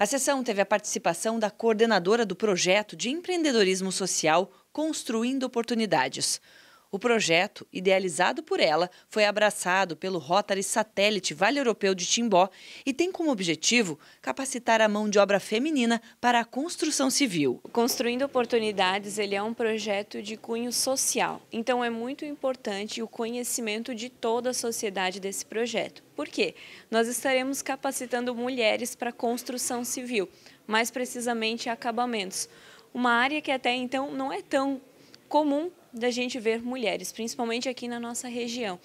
A sessão teve a participação da coordenadora do projeto de empreendedorismo social Construindo Oportunidades, o projeto, idealizado por ela, foi abraçado pelo Rotary Satélite Vale Europeu de Timbó e tem como objetivo capacitar a mão de obra feminina para a construção civil. Construindo Oportunidades, ele é um projeto de cunho social. Então é muito importante o conhecimento de toda a sociedade desse projeto. Por quê? Nós estaremos capacitando mulheres para construção civil, mais precisamente acabamentos. Uma área que até então não é tão comum da gente ver mulheres, principalmente aqui na nossa região.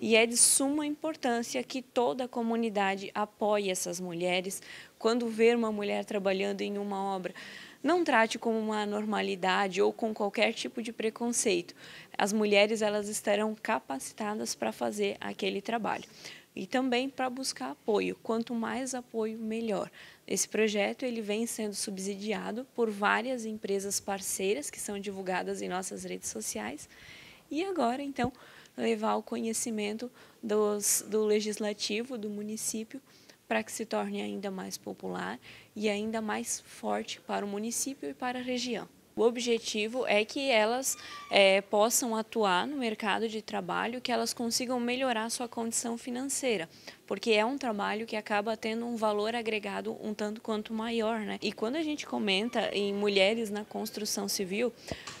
E é de suma importância que toda a comunidade apoie essas mulheres quando ver uma mulher trabalhando em uma obra. Não trate como uma anormalidade ou com qualquer tipo de preconceito. As mulheres elas estarão capacitadas para fazer aquele trabalho e também para buscar apoio. Quanto mais apoio, melhor. Esse projeto ele vem sendo subsidiado por várias empresas parceiras que são divulgadas em nossas redes sociais. E agora, então, levar o conhecimento dos, do legislativo do município para que se torne ainda mais popular e ainda mais forte para o município e para a região. O objetivo é que elas é, possam atuar no mercado de trabalho, que elas consigam melhorar sua condição financeira, porque é um trabalho que acaba tendo um valor agregado um tanto quanto maior, né? E quando a gente comenta em mulheres na construção civil,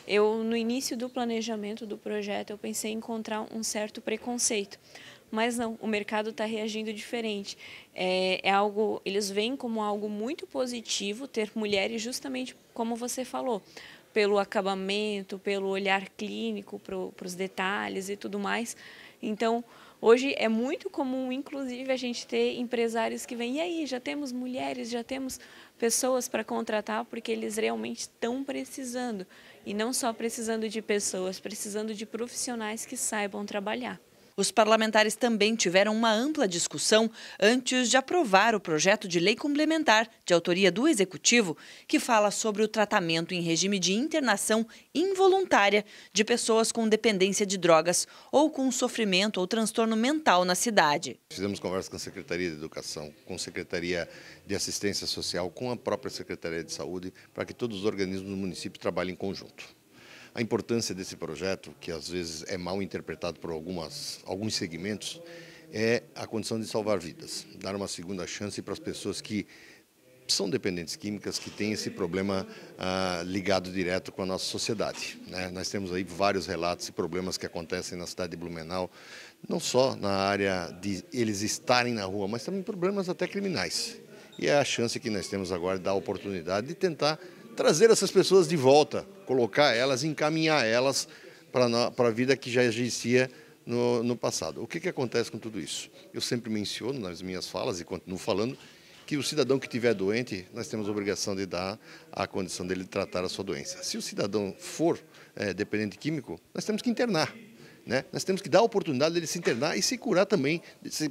eu no início do planejamento do projeto eu pensei em encontrar um certo preconceito mas não, o mercado está reagindo diferente. É, é, algo, eles veem como algo muito positivo ter mulheres justamente como você falou, pelo acabamento, pelo olhar clínico para os detalhes e tudo mais. Então, Hoje é muito comum, inclusive, a gente ter empresários que vêm, e aí, já temos mulheres, já temos pessoas para contratar, porque eles realmente estão precisando. E não só precisando de pessoas, precisando de profissionais que saibam trabalhar os parlamentares também tiveram uma ampla discussão antes de aprovar o projeto de lei complementar de autoria do Executivo, que fala sobre o tratamento em regime de internação involuntária de pessoas com dependência de drogas ou com sofrimento ou transtorno mental na cidade. Fizemos conversa com a Secretaria de Educação, com a Secretaria de Assistência Social, com a própria Secretaria de Saúde, para que todos os organismos do município trabalhem em conjunto. A importância desse projeto, que às vezes é mal interpretado por algumas, alguns segmentos, é a condição de salvar vidas, dar uma segunda chance para as pessoas que são dependentes químicas que têm esse problema ah, ligado direto com a nossa sociedade. Né? Nós temos aí vários relatos e problemas que acontecem na cidade de Blumenau, não só na área de eles estarem na rua, mas também problemas até criminais. E é a chance que nós temos agora de dar a oportunidade de tentar trazer essas pessoas de volta, colocar elas, encaminhar elas para a vida que já existia no, no passado. O que, que acontece com tudo isso? Eu sempre menciono nas minhas falas e continuo falando que o cidadão que estiver doente, nós temos a obrigação de dar a condição dele tratar a sua doença. Se o cidadão for é, dependente químico, nós temos que internar. Né? Nós temos que dar a oportunidade dele se internar e se curar também,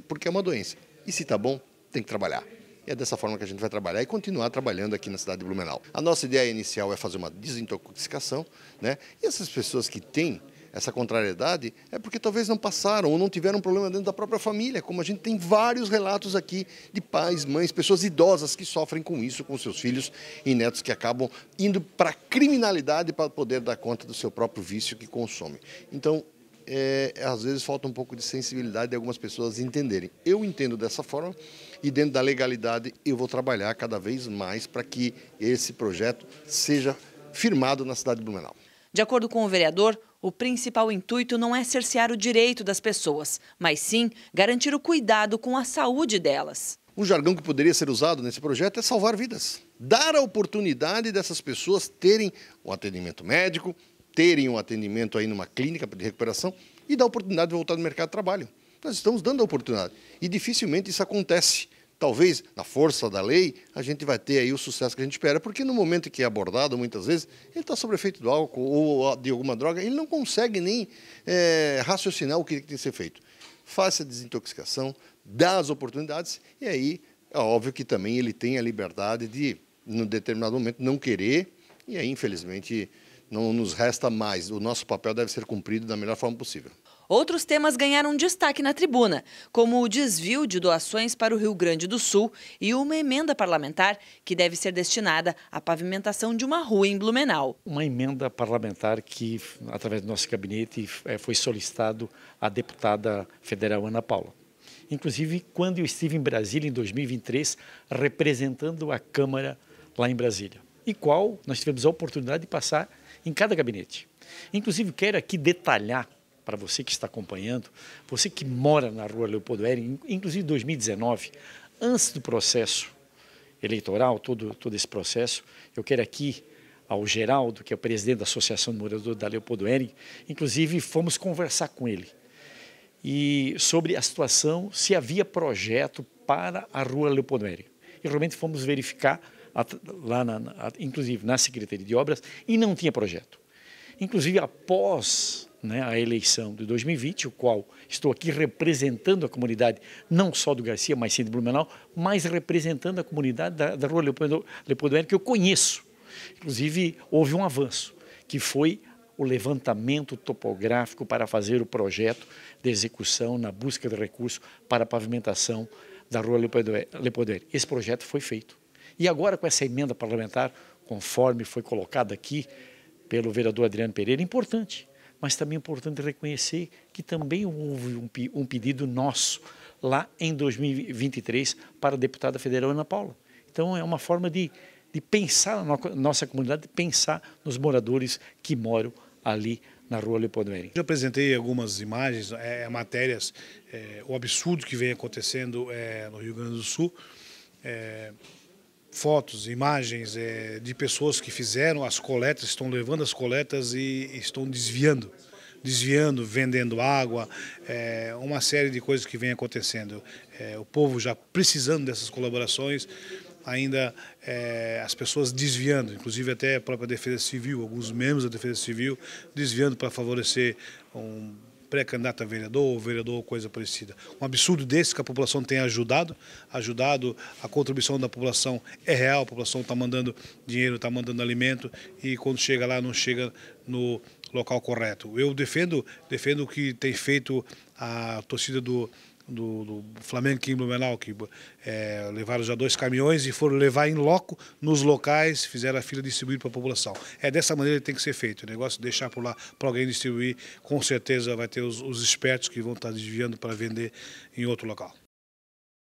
porque é uma doença. E se está bom, tem que trabalhar. E é dessa forma que a gente vai trabalhar e continuar trabalhando aqui na cidade de Blumenau. A nossa ideia inicial é fazer uma desintoxicação, né? E essas pessoas que têm essa contrariedade é porque talvez não passaram ou não tiveram problema dentro da própria família, como a gente tem vários relatos aqui de pais, mães, pessoas idosas que sofrem com isso, com seus filhos e netos que acabam indo para a criminalidade para poder dar conta do seu próprio vício que consome. Então, é, às vezes falta um pouco de sensibilidade de algumas pessoas entenderem. Eu entendo dessa forma e dentro da legalidade eu vou trabalhar cada vez mais para que esse projeto seja firmado na cidade de Blumenau. De acordo com o vereador, o principal intuito não é cercear o direito das pessoas, mas sim garantir o cuidado com a saúde delas. Um jargão que poderia ser usado nesse projeto é salvar vidas. Dar a oportunidade dessas pessoas terem o atendimento médico, terem um atendimento aí numa clínica de recuperação e dar oportunidade de voltar no mercado de trabalho. Nós estamos dando a oportunidade e dificilmente isso acontece. Talvez, na força da lei, a gente vai ter aí o sucesso que a gente espera, porque no momento que é abordado, muitas vezes, ele está sobre efeito do álcool ou de alguma droga, ele não consegue nem é, raciocinar o que tem que ser feito. Faça a desintoxicação, dá as oportunidades e aí é óbvio que também ele tem a liberdade de, num determinado momento, não querer e aí, infelizmente, não nos resta mais. O nosso papel deve ser cumprido da melhor forma possível. Outros temas ganharam destaque na tribuna, como o desvio de doações para o Rio Grande do Sul e uma emenda parlamentar que deve ser destinada à pavimentação de uma rua em Blumenau. Uma emenda parlamentar que, através do nosso gabinete, é, foi solicitado à deputada federal Ana Paula. Inclusive, quando eu estive em Brasília em 2023, representando a Câmara lá em Brasília e qual nós tivemos a oportunidade de passar em cada gabinete. Inclusive, quero aqui detalhar para você que está acompanhando, você que mora na rua Leopoldo Hering, inclusive em 2019, antes do processo eleitoral, todo, todo esse processo, eu quero aqui ao Geraldo, que é o presidente da Associação de Moradores da Leopoldo Hering, inclusive fomos conversar com ele e sobre a situação, se havia projeto para a rua Leopoldo Hering. E realmente fomos verificar lá na, inclusive na Secretaria de Obras, e não tinha projeto. Inclusive, após né, a eleição de 2020, o qual estou aqui representando a comunidade, não só do Garcia, mas sim de Blumenau, mas representando a comunidade da, da Rua Leopoldo, Leopoldo que eu conheço. Inclusive, houve um avanço, que foi o levantamento topográfico para fazer o projeto de execução na busca de recursos para a pavimentação da Rua Lepodoer. Esse projeto foi feito. E agora, com essa emenda parlamentar, conforme foi colocada aqui pelo vereador Adriano Pereira, importante, mas também é importante reconhecer que também houve um, pedido nosso lá em 2023 para a deputada federal Ana Paula. Então, é uma forma de, de pensar na nossa comunidade, de pensar nos moradores que moram ali na rua Leopoldo Mering. Já apresentei algumas imagens, é, é, matérias, é, o absurdo que vem acontecendo é, no Rio Grande do Sul. É, fotos, imagens é, de pessoas que fizeram as coletas, estão levando as coletas e estão desviando. Desviando, vendendo água, é, uma série de coisas que vem acontecendo. É, o povo já precisando dessas colaborações, ainda é, as pessoas desviando, inclusive até a própria Defesa Civil, alguns membros da Defesa Civil desviando para favorecer um pré-candidato a vereador ou vereador ou coisa parecida. Um absurdo desse que a população tem ajudado, ajudado, a contribuição da população é real, a população está mandando dinheiro, está mandando alimento e quando chega lá não chega no local correto. Eu defendo, defendo o que tem feito a torcida do do, do Flamengo aqui Blumenau, que é, levaram já dois caminhões e foram levar em loco nos locais, fizeram a fila distribuir para a população. É dessa maneira que tem que ser feito. O negócio de é deixar por lá para alguém distribuir, com certeza vai ter os, os espertos que vão estar tá desviando para vender em outro local.